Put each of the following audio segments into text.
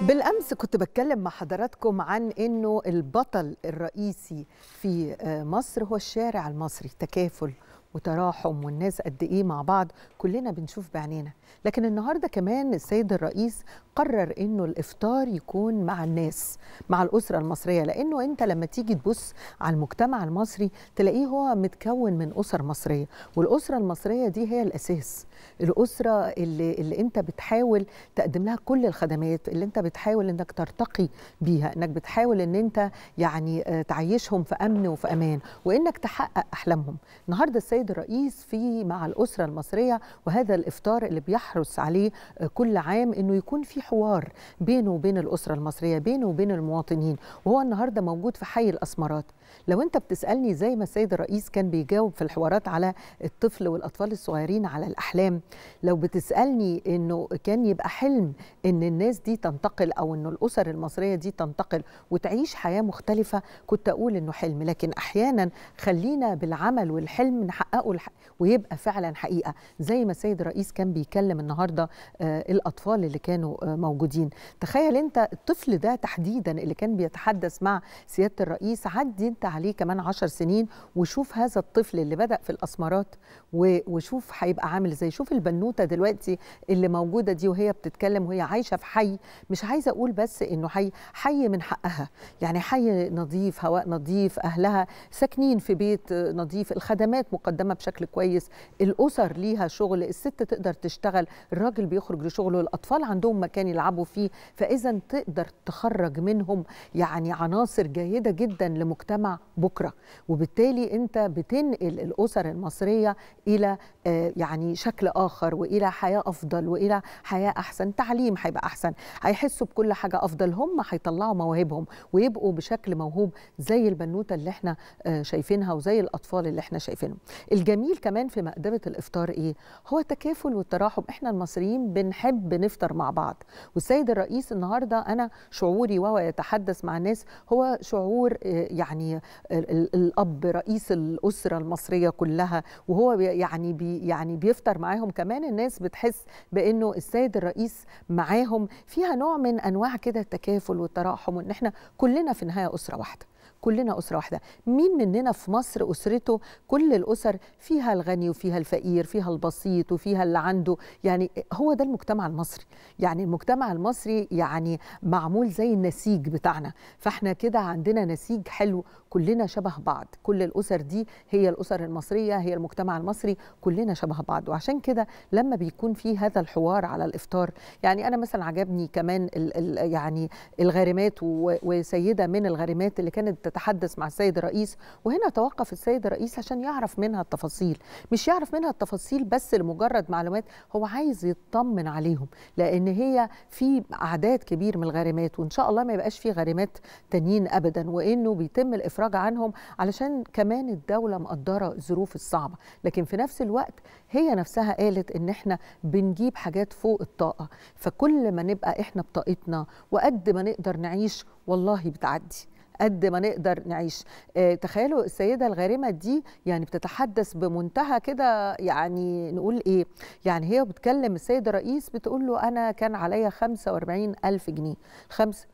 بالامس كنت بتكلم مع حضراتكم عن انه البطل الرئيسي في آه، مصر هو الشارع المصري تكافل وتراحم والناس قد ايه مع بعض كلنا بنشوف بعينينا لكن النهارده كمان السيد الرئيس قرر انه الافطار يكون مع الناس مع الاسره المصريه لانه انت لما تيجي تبص على المجتمع المصري تلاقيه هو متكون من اسر مصريه والاسره المصريه دي هي الاساس الاسره اللي اللي انت بتحاول تقدم لها كل الخدمات اللي انت بتحاول انك ترتقي بيها انك بتحاول ان انت يعني آه، تعيشهم في امن وفي امان وانك تحقق احلامهم النهارده السيد الرئيس في مع الاسره المصريه وهذا الافطار اللي بيحرص عليه آه، كل عام انه يكون في حوار بينه وبين الأسرة المصرية بينه وبين المواطنين وهو النهاردة موجود في حي الأسمرات لو انت بتسالني زي ما السيد الرئيس كان بيجاوب في الحوارات على الطفل والاطفال الصغيرين على الاحلام لو بتسالني انه كان يبقى حلم ان الناس دي تنتقل او ان الاسر المصريه دي تنتقل وتعيش حياه مختلفه كنت اقول انه حلم لكن احيانا خلينا بالعمل والحلم نحققه ويبقى فعلا حقيقه زي ما السيد الرئيس كان بيكلم النهارده آه، الاطفال اللي كانوا آه، موجودين تخيل انت الطفل ده تحديدا اللي كان بيتحدث مع سياده الرئيس عدد انت عليه كمان عشر سنين وشوف هذا الطفل اللي بدا في الاسمرات وشوف هيبقى عامل ازاي شوف البنوته دلوقتي اللي موجوده دي وهي بتتكلم وهي عايشه في حي مش عايزه اقول بس انه حي حي من حقها يعني حي نظيف هواء نظيف اهلها ساكنين في بيت نظيف الخدمات مقدمه بشكل كويس الاسر ليها شغل الست تقدر تشتغل الراجل بيخرج لشغله الاطفال عندهم مكان يلعبوا فيه فاذا تقدر تخرج منهم يعني عناصر جيده جدا لمجتمع بكره وبالتالي انت بتنقل الاسر المصريه الى آه، يعني شكل اخر والى حياه افضل والى حياه احسن تعليم هيبقى احسن هيحسوا بكل حاجه افضل هم هيطلعوا مواهبهم ويبقوا بشكل موهوب زي البنوته اللي احنا آه، شايفينها وزي الاطفال اللي احنا شايفينهم الجميل كمان في مقدمه الافطار ايه هو التكافل والتراحم احنا المصريين بنحب نفطر مع بعض والسيد الرئيس النهارده انا شعوري وهو يتحدث مع الناس هو شعور آه، يعني الاب رئيس الاسره المصريه كلها وهو يعني بي يعني بيفطر معاهم كمان الناس بتحس بانه السيد الرئيس معاهم فيها نوع من انواع كده التكافل والتراحم وان احنا كلنا في النهايه اسره واحده كلنا أسرة واحدة مين مننا في مصر أسرته كل الأسر فيها الغني وفيها الفقير فيها البسيط وفيها اللي عنده يعني هو ده المجتمع المصري يعني المجتمع المصري يعني معمول زي النسيج بتاعنا فاحنا كده عندنا نسيج حلو كلنا شبه بعض كل الأسر دي هي الأسر المصرية هي المجتمع المصري كلنا شبه بعض وعشان كده لما بيكون في هذا الحوار على الإفطار يعني أنا مثلا عجبني كمان الـ الـ يعني الغارمات وسيدة من الغارمات اللي كانت تتحدث مع السيد الرئيس وهنا توقف السيد الرئيس عشان يعرف منها التفاصيل مش يعرف منها التفاصيل بس لمجرد معلومات هو عايز يطمن عليهم لأن هي في أعداد كبير من الغارمات وإن شاء الله ما يبقاش في غارمات تانيين أبدا وإنه بيتم الإفطار الافراج عنهم علشان كمان الدوله مقدره الظروف الصعبه لكن في نفس الوقت هي نفسها قالت ان احنا بنجيب حاجات فوق الطاقه فكل ما نبقى احنا بطاقتنا وقد ما نقدر نعيش والله بتعدي قد ما نقدر نعيش آه، تخيلوا السيده الغارمه دي يعني بتتحدث بمنتهى كده يعني نقول ايه يعني هي بتكلم السيد الرئيس بتقول له انا كان عليا 45 الف جنيه خمس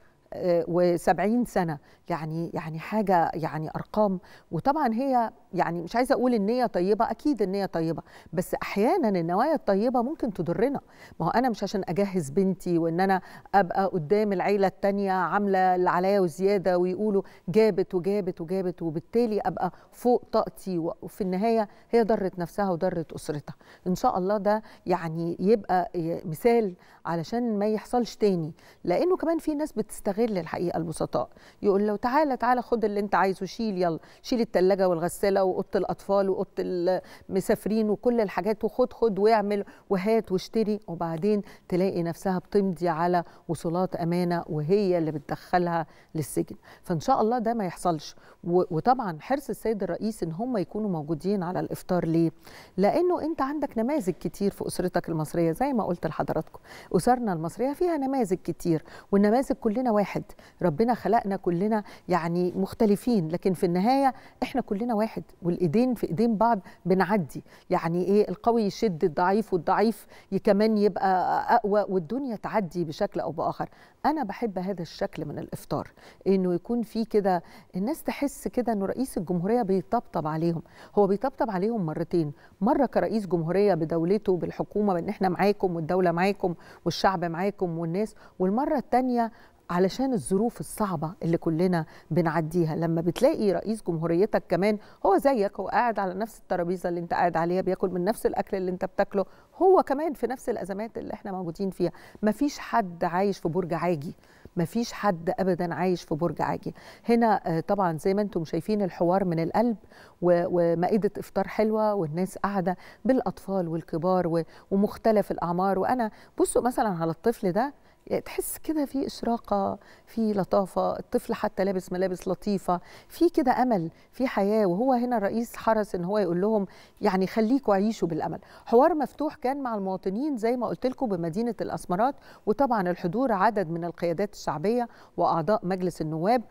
و70 سنه يعني يعني حاجه يعني ارقام وطبعا هي يعني مش عايزه اقول النيه طيبه اكيد النيه طيبه بس احيانا النوايا الطيبه ممكن تضرنا ما هو انا مش عشان اجهز بنتي وان انا ابقى قدام العيله التانيه عامله اللي عليا وزياده ويقولوا جابت وجابت وجابت وبالتالي ابقى فوق طاقتي وفي النهايه هي ضرت نفسها وضرت اسرتها ان شاء الله ده يعني يبقى مثال علشان ما يحصلش تاني لانه كمان في ناس بتستغل غير للحقيقه البسطاء يقول له تعالى تعالى خد اللي انت عايزه شيل يلا شيل الثلاجه والغساله واوضه الاطفال واوضه المسافرين وكل الحاجات وخد خد واعمل وهات واشتري وبعدين تلاقي نفسها بتمضي على وصولات امانه وهي اللي بتدخلها للسجن فان شاء الله ده ما يحصلش وطبعا حرص السيد الرئيس ان هم يكونوا موجودين على الافطار ليه لانه انت عندك نماذج كتير في اسرتك المصريه زي ما قلت لحضراتكم اسرنا المصريه فيها نماذج كتير والنماذج كلنا واحد واحد ربنا خلقنا كلنا يعني مختلفين لكن في النهايه احنا كلنا واحد والايدين في ايدين بعض بنعدي يعني ايه القوي يشد الضعيف والضعيف كمان يبقى اقوى والدنيا تعدي بشكل او باخر انا بحب هذا الشكل من الافطار انه يكون في كده الناس تحس كده انه رئيس الجمهوريه بيطبطب عليهم هو بيطبطب عليهم مرتين مره كرئيس جمهوريه بدولته بالحكومه بان احنا معاكم والدوله معاكم والشعب معاكم والناس والمره الثانيه علشان الظروف الصعبة اللي كلنا بنعديها لما بتلاقي رئيس جمهوريتك كمان هو زيك هو قاعد على نفس الترابيزة اللي انت قاعد عليها بياكل من نفس الأكل اللي انت بتاكله هو كمان في نفس الأزمات اللي احنا موجودين فيها مفيش حد عايش في برج عاجي مفيش حد ابدا عايش في برج عاجي هنا آه، طبعا زي ما انتم شايفين الحوار من القلب ومائده افطار حلوه والناس قاعده بالاطفال والكبار ومختلف الاعمار وانا بصوا مثلا على الطفل ده يعني تحس كده في اشراقه في لطافه الطفل حتى لابس ملابس لطيفه في كده امل في حياه وهو هنا الرئيس حرص ان هو يقول لهم يعني خليكوا عيشوا بالامل حوار مفتوح كان مع المواطنين زي ما قلت لكم بمدينه الاسمرات وطبعا الحضور عدد من القيادات الشعبيه واعضاء مجلس النواب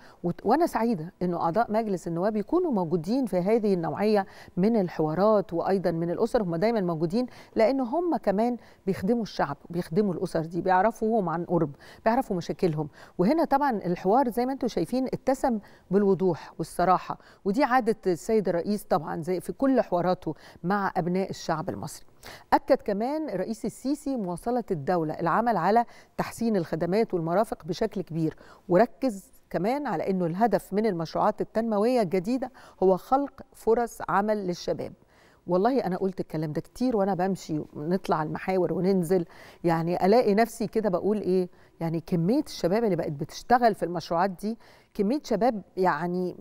وانا سعيده انه اعضاء مجلس النواب يكونوا موجودين في هذه النوعيه من الحوارات وايضا من الاسر هم دايما موجودين لان هم كمان بيخدموا الشعب بيخدموا الاسر دي بيعرفوا هم عن عن قرب بيعرفوا مشاكلهم وهنا طبعا الحوار زي ما انتم شايفين اتسم بالوضوح والصراحه ودي عاده السيد الرئيس طبعا زي في كل حواراته مع ابناء الشعب المصري أكد كمان الرئيس السيسي مواصلة الدولة العمل على تحسين الخدمات والمرافق بشكل كبير وركز كمان على أنه الهدف من المشروعات التنموية الجديدة هو خلق فرص عمل للشباب والله انا قلت الكلام ده كتير وانا بمشي نطلع المحاور وننزل يعني الاقي نفسي كده بقول ايه يعني كميه الشباب اللي بقت بتشتغل في المشروعات دي كميه شباب يعني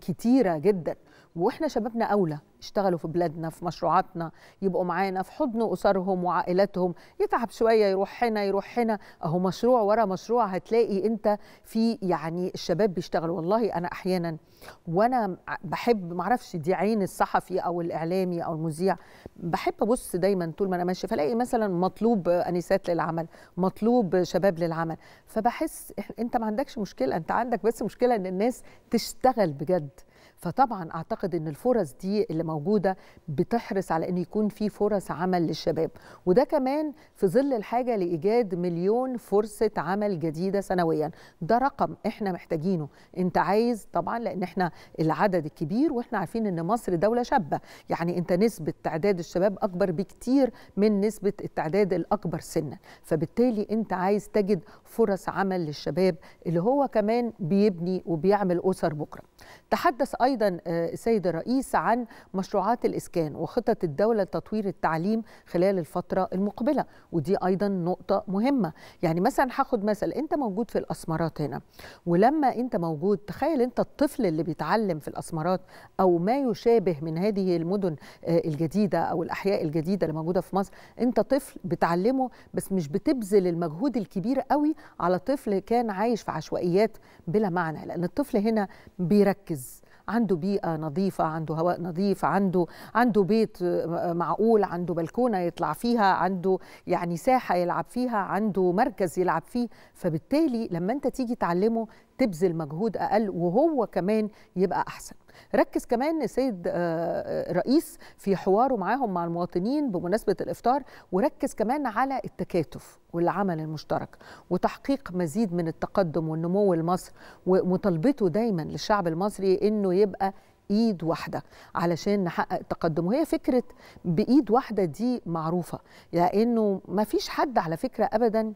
كتيره جدا واحنا شبابنا اولى يشتغلوا في بلادنا في مشروعاتنا يبقوا معانا في حضن اسرهم وعائلاتهم يتعب شويه يروح هنا يروح هنا اهو مشروع ورا مشروع هتلاقي انت في يعني الشباب بيشتغلوا والله انا احيانا وانا بحب معرفش دي عين الصحفي او الاعلامي او المذيع بحب ابص دايما طول ما انا ماشيه فلاقي مثلا مطلوب انسات للعمل مطلوب شباب للعمل فبحس انت ما عندكش مشكله انت عندك بس مشكله ان الناس تشتغل بجد فطبعا اعتقد ان الفرص دي اللي موجوده بتحرص على ان يكون في فرص عمل للشباب وده كمان في ظل الحاجه لايجاد مليون فرصه عمل جديده سنويا ده رقم احنا محتاجينه انت عايز طبعا لان احنا العدد الكبير واحنا عارفين ان مصر دوله شابه يعني انت نسبه تعداد الشباب اكبر بكتير من نسبه التعداد الاكبر سنا فبالتالي انت عايز تجد فرص عمل للشباب اللي هو كمان بيبني وبيعمل اسر بكره تحدث ايضا أيضا آه، السيد الرئيس عن مشروعات الإسكان وخطط الدولة لتطوير التعليم خلال الفترة المقبلة ودي أيضا نقطة مهمة يعني مثلا هاخد مثل أنت موجود في الأسمرات هنا ولما أنت موجود تخيل أنت الطفل اللي بيتعلم في الأسمرات أو ما يشابه من هذه المدن آه، الجديدة أو الأحياء الجديدة اللي موجودة في مصر أنت طفل بتعلمه بس مش بتبذل المجهود الكبير قوي على طفل كان عايش في عشوائيات بلا معنى لأن الطفل هنا بيركز عنده بيئه نظيفه عنده هواء نظيف عنده عنده بيت معقول عنده بلكونه يطلع فيها عنده يعني ساحه يلعب فيها عنده مركز يلعب فيه فبالتالي لما انت تيجي تعلمه تبذل مجهود اقل وهو كمان يبقى احسن ركز كمان السيد آه، آه، رئيس في حواره معاهم مع المواطنين بمناسبه الافطار وركز كمان على التكاتف والعمل المشترك وتحقيق مزيد من التقدم والنمو المصري ومطالبته دايما للشعب المصري انه يبقى ايد واحده علشان نحقق التقدم وهي فكره بايد واحده دي معروفه لانه يعني ما فيش حد على فكره ابدا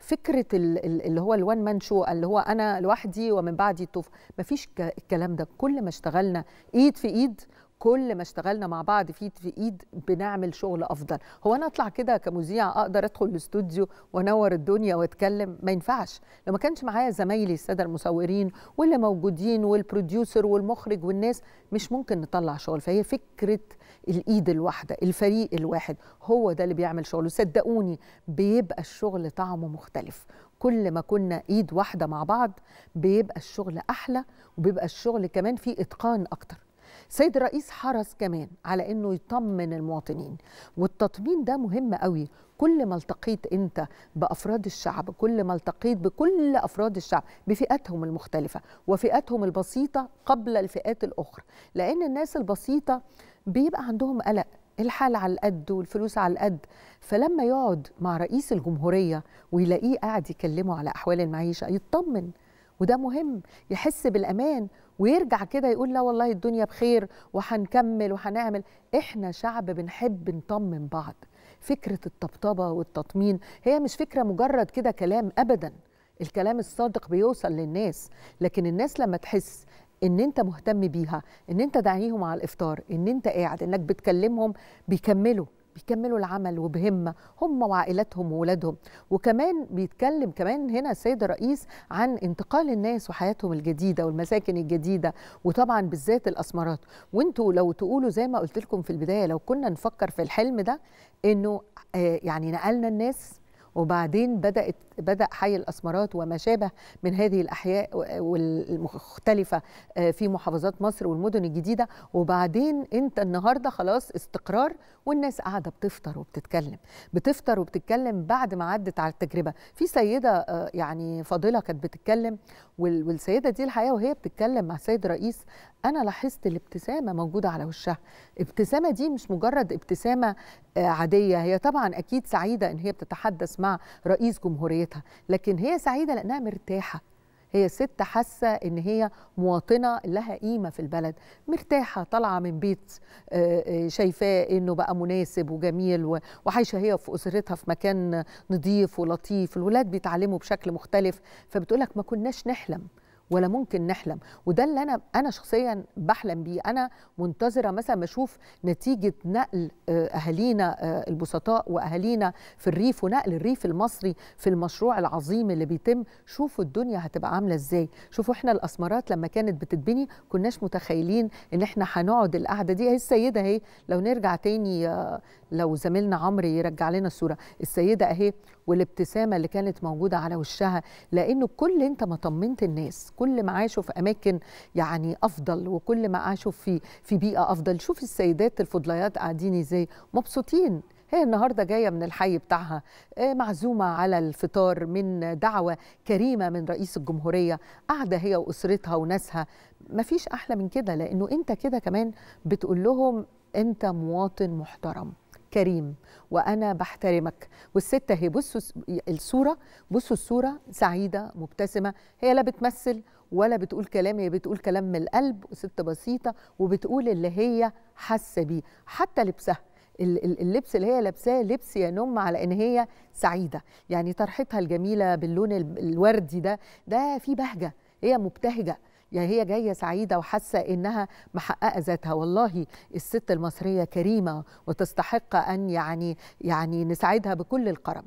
فكره اللي هو الوان مان شو اللي هو انا لوحدي ومن بعدي الطوف مفيش الكلام ده كل ما اشتغلنا ايد في ايد كل ما اشتغلنا مع بعض في ايد بنعمل شغل افضل هو انا اطلع كده كمذيع اقدر ادخل الاستوديو وانور الدنيا واتكلم ما ينفعش لو ما كانش معايا زمايلي الساده المصورين واللي موجودين والبروديوسر والمخرج والناس مش ممكن نطلع شغل فهي فكره الايد الواحده الفريق الواحد هو ده اللي بيعمل شغله صدقوني بيبقى الشغل طعمه مختلف كل ما كنا ايد واحده مع بعض بيبقى الشغل احلى وبيبقى الشغل كمان فيه اتقان اكتر سيد الرئيس حرص كمان على انه يطمن المواطنين والتطمين ده مهم قوي كل ما التقيت انت بافراد الشعب كل ما التقيت بكل افراد الشعب بفئاتهم المختلفه وفئاتهم البسيطه قبل الفئات الاخرى لان الناس البسيطه بيبقى عندهم قلق الحال على القد والفلوس على القد فلما يقعد مع رئيس الجمهوريه ويلاقيه قاعد يكلمه على احوال المعيشه يطمن وده مهم يحس بالامان ويرجع كده يقول لا والله الدنيا بخير وهنكمل وهنعمل احنا شعب بنحب نطمن بعض فكره الطبطبه والتطمين هي مش فكره مجرد كده كلام ابدا الكلام الصادق بيوصل للناس لكن الناس لما تحس ان انت مهتم بيها ان انت داعيهم على الافطار ان انت قاعد انك بتكلمهم بيكملوا بيكملوا العمل وبهمه هم وعائلاتهم وولادهم وكمان بيتكلم كمان هنا السيد الرئيس عن انتقال الناس وحياتهم الجديده والمساكن الجديده وطبعا بالذات الاسمرات وانتوا لو تقولوا زي ما قلت لكم في البدايه لو كنا نفكر في الحلم ده انه آه، يعني نقلنا الناس وبعدين بدأت بدأ حي الأسمرات وما شابه من هذه الأحياء والمختلفة آه، في محافظات مصر والمدن الجديدة وبعدين أنت النهاردة خلاص استقرار والناس قاعدة بتفطر وبتتكلم بتفطر وبتتكلم بعد ما عدت على التجربة في سيدة آه، يعني فاضلة كانت بتتكلم والسيدة دي الحقيقة وهي بتتكلم مع السيد رئيس أنا لاحظت الابتسامة موجودة على وشها الابتسامة دي مش مجرد ابتسامة آه، عادية هي طبعا أكيد سعيدة إن هي بتتحدث مع رئيس جمهوريتها لكن هي سعيده لانها مرتاحه هي ست حاسه ان هي مواطنه لها قيمه في البلد مرتاحه طالعه من بيت آه، آه، شايفاه انه بقى مناسب وجميل وعايشه هي في اسرتها في مكان نظيف ولطيف الولاد بيتعلموا بشكل مختلف فبتقولك ما كناش نحلم ولا ممكن نحلم وده اللي انا انا شخصيا بحلم بيه انا منتظره مثلا بشوف نتيجه نقل آه، اهالينا آه، البسطاء واهالينا في الريف ونقل الريف المصري في المشروع العظيم اللي بيتم شوفوا الدنيا هتبقى عامله ازاي شوفوا احنا الاسمرات لما كانت بتتبني كناش متخيلين ان احنا هنقعد القعده دي اهي السيده اهي لو نرجع تاني آه، لو زميلنا عمرو يرجع لنا الصوره السيده اهي والابتسامه اللي كانت موجوده على وشها لانه كل انت ما طمنت الناس كل ما عاشوا في اماكن يعني افضل وكل ما عاشوا في في بيئه افضل شوف السيدات الفضليات قاعدين ازاي مبسوطين هي النهارده جايه من الحي بتاعها آه، معزومه على الفطار من دعوه كريمه من رئيس الجمهوريه قاعده هي واسرتها وناسها مفيش احلى من كده لانه انت كده كمان بتقول لهم انت مواطن محترم كريم وانا بحترمك والست اهي بصوا الصوره بصوا الصوره سعيده مبتسمه هي لا بتمثل ولا بتقول كلام هي بتقول كلام من القلب وست بسيطه وبتقول اللي هي حاسه بيه حتى لبسها اللبس اللي هي لابساه لبس ينم على ان هي سعيده يعني طرحتها الجميله باللون الوردي ده ده فيه بهجه هي مبتهجه يا يعني هي جايه سعيده وحاسه انها محققه ذاتها والله الست المصريه كريمه وتستحق ان يعني يعني نساعدها بكل الكرم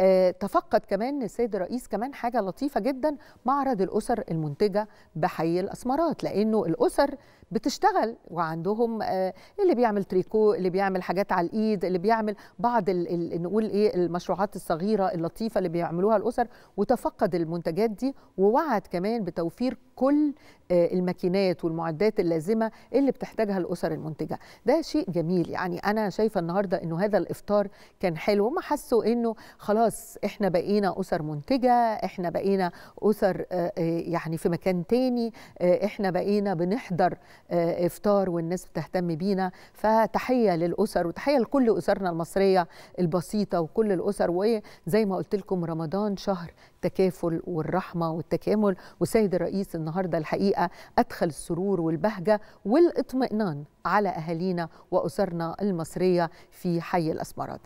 آه، تفقد كمان السيد الرئيس كمان حاجه لطيفه جدا معرض الاسر المنتجه بحي الاسمرات لانه الاسر بتشتغل وعندهم آه، اللي بيعمل تريكو اللي بيعمل حاجات على الايد اللي بيعمل بعض الـ الـ نقول ايه المشروعات الصغيره اللطيفه اللي بيعملوها الاسر وتفقد المنتجات دي ووعد كمان بتوفير كل آه، الماكينات والمعدات اللازمه اللي بتحتاجها الاسر المنتجه ده شيء جميل يعني انا شايفه النهارده انه هذا الافطار كان حلو ما حسوا انه خلاص خلاص احنا بقينا اسر منتجه احنا بقينا اسر آه، آه، يعني في مكان تاني آه، احنا بقينا بنحضر افطار والناس بتهتم بينا فتحيه للاسر وتحيه لكل اسرنا المصريه البسيطه وكل الاسر وزي ما قلت لكم رمضان شهر التكافل والرحمه والتكامل والسيد الرئيس النهارده الحقيقه ادخل السرور والبهجه والاطمئنان على اهالينا واسرنا المصريه في حي الاسمرات